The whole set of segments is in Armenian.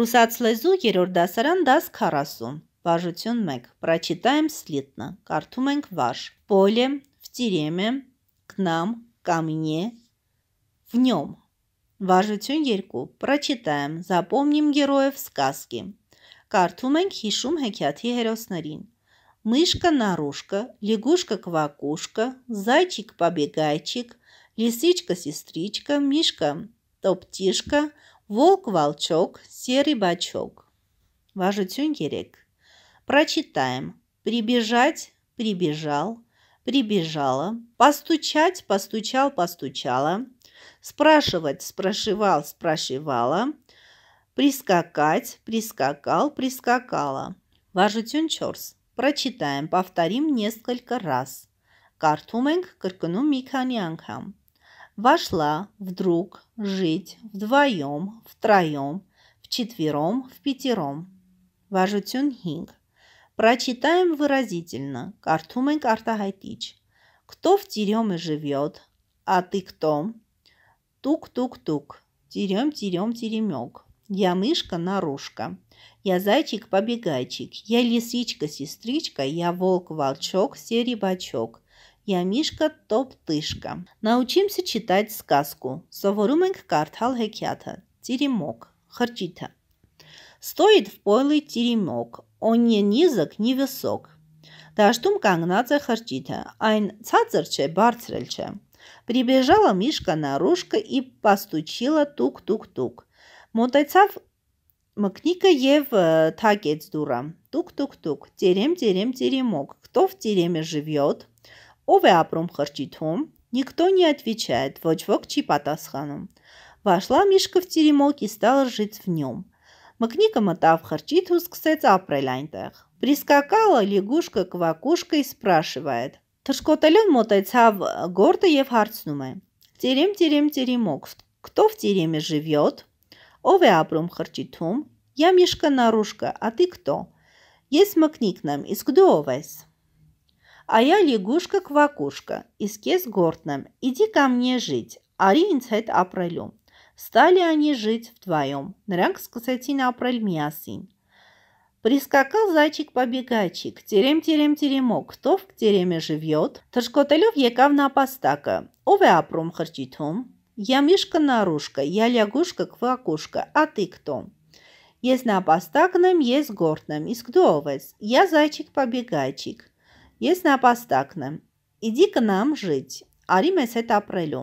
Ռուսաց լեզու երրորդ դասարան դաս 40, բաժություն 1, прочитаем слитно, կարդում ենք վարժ, поле, в тереме, к нам, ко мне, в нем, Վարժություն 2. Պրաչիտայեմ, զապոմնիմ գերոև սկասկի։ Կարդում ենք հիշում հեքիաթի հերոսներին։ Միշկը նարուշկը, լիգուշկը կվակուշկը, զայչիկ պաբեգայչիկ, լիսիչկը սիստրիչկը, միշկը տոպտիշկը, Волк-волчок, серый бачок. Важуцюнь керек. Прочитаем. Прибежать, прибежал, прибежала. Постучать, постучал, постучала. Спрашивать, спрашивал, спрашивала. Прискакать, прискакал, прискакала. Важуцюнь чорс. Прочитаем, повторим несколько раз. Картуменг ենք կրկնում մի вошла, вдруг, жить, вдвоем, втроем, вчетвером, впятером. Վարժություն 5 Прочитаем выразительно. Կարդում ենք Кто в тереме живет? А ты кто? Тук-тук-тук. Терем-терем-теремек. Я мышка наружка, Я зайчик-побегайчик. Я лисичка-сестричка. Я волк-волчок-серебачок. Я Мишка топ-тышка. Научимся читать сказку. Սովորում ենք կարդալ հեքիաթը։ Տիրիմոկ, խրճիթը։ Стоит в пойлы տիրիմոկ, он не низок, не высок։ Դաշտում կանգնած է խրճիթը, այն ցածր չէ, բարձրել չէ։ Прибежала Мишка наружка и постучила тук-тук-тук։ Մոտեցավ մկնիկը եւ թակեց դուռը։ Тук-тук-тук, терем-терем-теремок, кто в тереме живет? Ով է ապրում խրճիթում։ Никто не отвечает, вочвок чи պատասխանում։ Вошла Միշկով теремок и стала жить в нем. Մկնիկը մտավ խրճիթ ու սկսեց ապրել այնտեղ։ Բրիսկակալը լիգուշկը կվակուշկը սպրաշիվայդ։ Թշկոտելով մոտեցավ գորտը եւ հարցնում է. Տերեմ, տերեմ, տերեմոք, кто в тереме живет? Ով է ապրում խրճիթում։ Я Мишка-нарушка, а ты кто? Ես մկնիկն եմ, իսկ դու ով ես։ а я лягушка-квакушка из Кесгортна. Иди ко мне жить. Аринцайт апрелю. Стали они жить вдвоем. Нрянг сказатина апрель мясин. Прискакал зайчик-побегачик, терем-терем-теремок, кто в тереме живет, Ташкотелев екав на ով Ове апром խրճիթում, я мишка-нарушка, я лягушка-квакушка, а ты кто? Есть на եմ, ես գորտն եմ, իսկ դու ով ես, я зайчик-побегачик, Ես նա постакна. Иди к нам жить. Արի մեզ հետ ապրելու։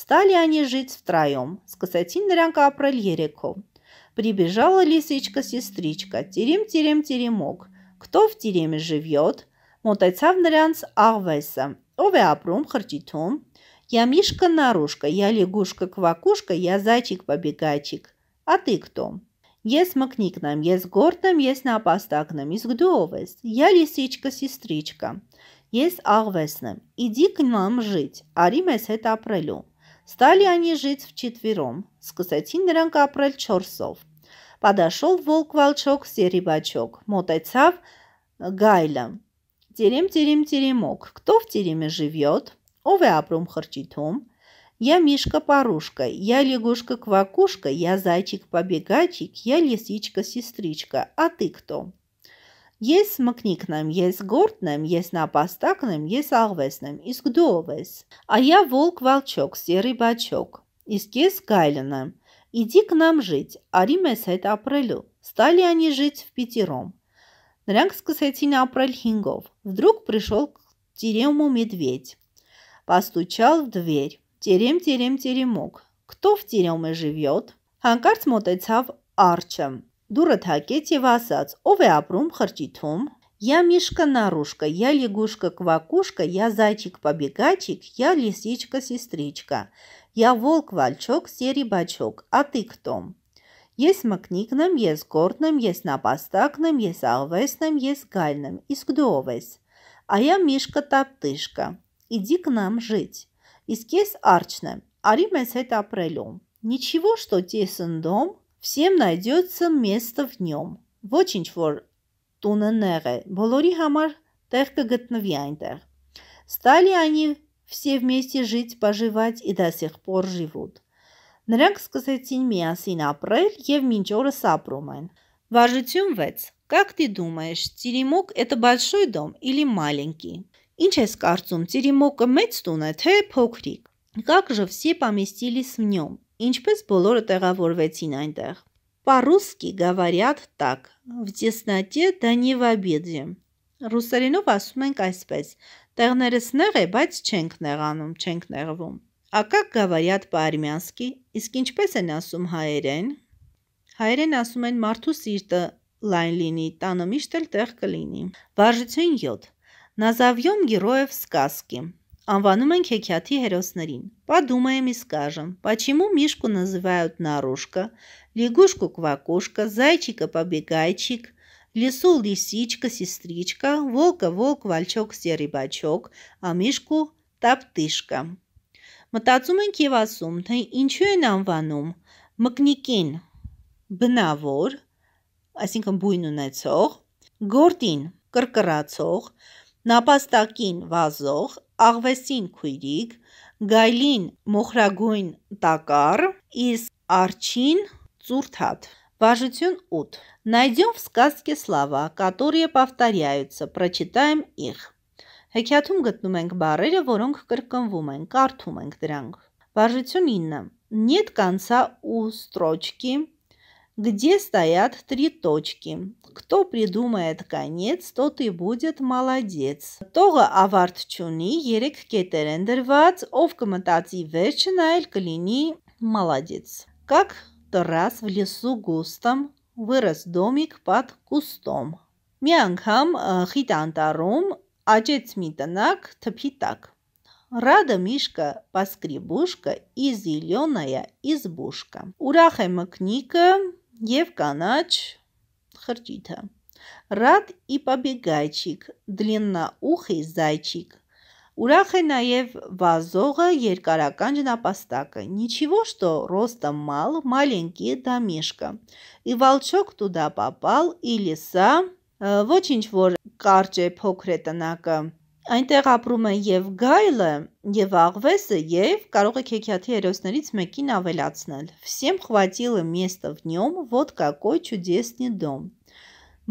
Стали они жить втроем. Սկսեցին նրանք ապրել երեքով։ Прибежала лисичка-сестричка. Տիրիմ-տիրիմ-տիրիմոկ։ Кто в тиреме живет? Մոտեցավ նրանց աղվեսը։ Ով է ապրում խրճիթում։ Я мишка-нарушка, я лягушка-квакушка, я зайчик побегачик. А ты кто? Ես մկնիկն եմ, ես գորտն եմ, ես նապաստակն եմ, իսկ դու ով ես։ Я лисичка, сестричка։ Ես աղվեսն եմ։ Иди к нам жить։ Արի մեզ հետ ապրելու։ Стали они жить вчетвером։ Սկսեցին նրանք ապրել 4-ով։ Подошел волк волчок серебачок, мотեցավ գայլը։ Терем, терем, теремок։ Кто в тереме живет? Ով է ապրում խրճիթում։ Я мишка-порушка, я лягушка-квакушка, я зайчик-побегачик, я лисичка-сестричка. А ты кто? Ես մկնիկնեմ, ես գորտնեմ, ես նապաստակնեմ, ես աղվեսնեմ, իսկ դու ով ես։ Այա վոլկ վալչոք, սերի բաչոք, իսկ ես գայլն եմ։ Իդի կնամ ժիծ, արի մեզ հետ ապրելու։ Ստալի անի ժիծ в пятером։ Նրանք սկսեցին ապրել հինգով։ Вдруг пришел к терему медведь. Постучал в дверь. Տերեմ-տերեմ-տերեմոք, քթով տիրոմը ժիվյոտ, հանկարծ մոտեցավ արջը։ Դուրը թակեց և ասաց, ով է ապրում խրճիթում, «Я мишка-нарушка, я лягушка-квакушка, я зайчик-побегачик, я лисичка-сестричка, я волк-вальчок, серый-бачок, а ты кто?» Ես մկնիկն եմ, ես գորդն եմ, ես նապաստակն եմ, ես աղվեսն եմ, ես գայլն եմ, իսկ դու ով ես։ А я мишка-топтышка, иди к нам жить. Իսկ ես Арчն եմ. արի մեզ հետ ապրելու։ Ничего, что тесен дом, всем найдется место в нем։ Ոչինչ որ տունը նեղ է, բոլորի համար տեղ կգտնվի այնտեղ։ Стали они все вместе жить, поживать и до сих пор живут։ Նրանք սկսեցին միասին ապրել եւ մինչ օրս ապրում են։ Վարժություն 6. Как ты думаешь, теремок это большой дом или маленький? Ինչ ես կարծում, Ծիրիմոկը մեծ տուն է, թե փոքրիկ։ Как же все поместились в нём։ Ինչպես բոլորը տեղավորվեցին այնտեղ։ По-русски говорят так: в тесноте да не в обиде։ Ռուսերենով ասում ենք այսպես. տեղներս նեղ է, բայց չենք նեղանում, չենք նեղվում։ А как говорят по-армянски, իսկ ինչպես են ասում հայերեն։ Հայերեն ասում են մարդու սիրտը լայն լինի, տանը միշտ էլ տեղ կլինի։ Վարժություն 7 Назовём героев сказки. Անվանում ենք հեքիաթի հերոսներին։ Подумаем и скажем, почему Мишку называют Нарушка, лягушку Квакушка, зайчика Побегайчик, лису Лисичка, сестричка, волка Волк, вальчок Серый бачок, а Мишку Տապտիշկա։ Մտածում ենք եւ ասում, թե ինչու են անվանում մկնիկին բնավոր, այսինքն բույն ունեցող, գորտին կրկրացող, նապաստակին վազող, աղվեսին քույրիկ, գայլին մոխրագույն տակառ, իսկ արջին ծուրտ հատ։ Важություն 8. Найдем в сказке слова, которые повторяются. Прочитаем их. Հեքիաթում գտնում ենք բառերը, որոնք կրկնվում են, կարդում ենք դրանք։ Важություն 9. Нет конца у строчки где стоят три точки. Кто придумает конец, тот и будет молодец. Тога ավարտչունի Чуни կետերեն դրված, ով կմտածի վերջն այլ կլինի молодец. Как то раз в лесу густом вырос домик под кустом. Մի անգամ խիտ անտառում աճեց մի Рада Мишка Поскребушка и зеленая избушка. Ураха Макника և կանաչ խրճիթը։ Ռադ իպաբեգայչիկ, դլիննաուխի զայչիկ։ Ուրախ է նաև վազողը երկարական жнапостака. Ничего, что ростом мал, маленький домишка. И волчок туда попал, и лиса, ոչինչ որ կարճ է փոքր է տնակը Այնտեղ ապրում են եւ գայլը, եւ աղվեսը, եւ կարող եք հեքիաթի հերոսներից մեկին ավելացնել։ Всем хватило места в нём, вот какой чудесный дом։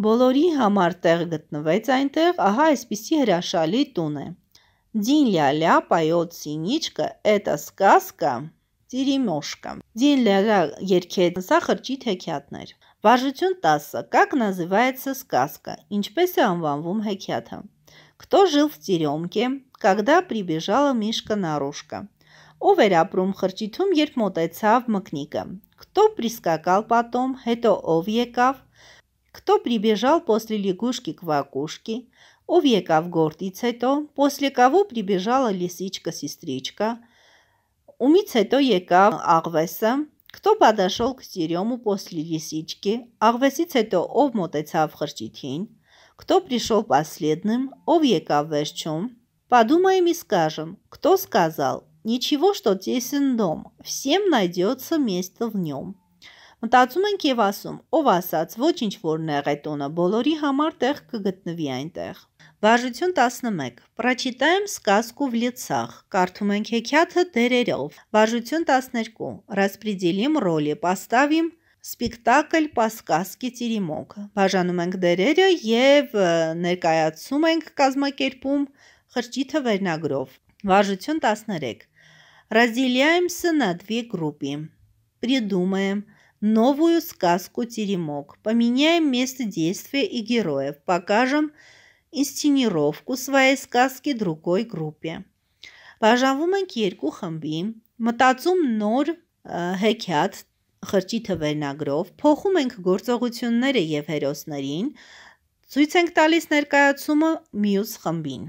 Բոլորի համար տեղ գտնվեց այնտեղ, ահա այսպիսի հրաշալի տուն է։ Дин ля-ля поет синичка, это сказка, теремёшка։ Дин ля-ля երգեց սա խրճիթ հեքիաթներ։ Վարժություն 10. Как называется сказка։ Ինչպես է անվանվում հեքիաթը։ кто жил в теремке, когда прибежала Мишка Нарушка. Ով էր ապրում խրճիթում, երբ մոտեցավ մկնիկը։ Кто прискакал потом, это овьекав. кто прибежал после лягушки к вакушке? Овьекав гордится հետո, после кого прибежала лисичка-сестричка, ումից հետո екав աղվեսը, кто подошел к терему после лисички, աղվեսից հետո обмотается в խրճիթին, Кто пришел последним? Ով եկավ վերջում? Подумаем и скажем, кто сказал? Ничего, что тесен дом, всем найдется место в нем. Մտածում ենք եւ ասում, ով ասաց, ոչինչ որ նեղ է տունը, բոլորի համար տեղ կգտնվի այնտեղ։ Բաժություն 11. Прочитаем сказку в лицах. Կարդում ենք հեքիաթը դերերով։ Բաժություն 12. Распределим роли, поставим սպեկտակլ «По сказке Теремок»։ Բաժանում ենք դերերը եւ ներկայացում ենք կազմակերպում խրճիթը վերնագրով։ Վարժություն 13։ Разделяемся на две группы. Придумаем новую сказку «Теремок». Поменяем место действия и героев. Покажем инсценировку своей сказки другой группе։ Բաժանվում ենք երկու խմբի։ Մտածում նոր հեքիաթ խրճիթը վերնագրով, փոխում ենք գործողությունները և հերոսներին, ցույց ենք տալիս ներկայացումը մյուս խմբին։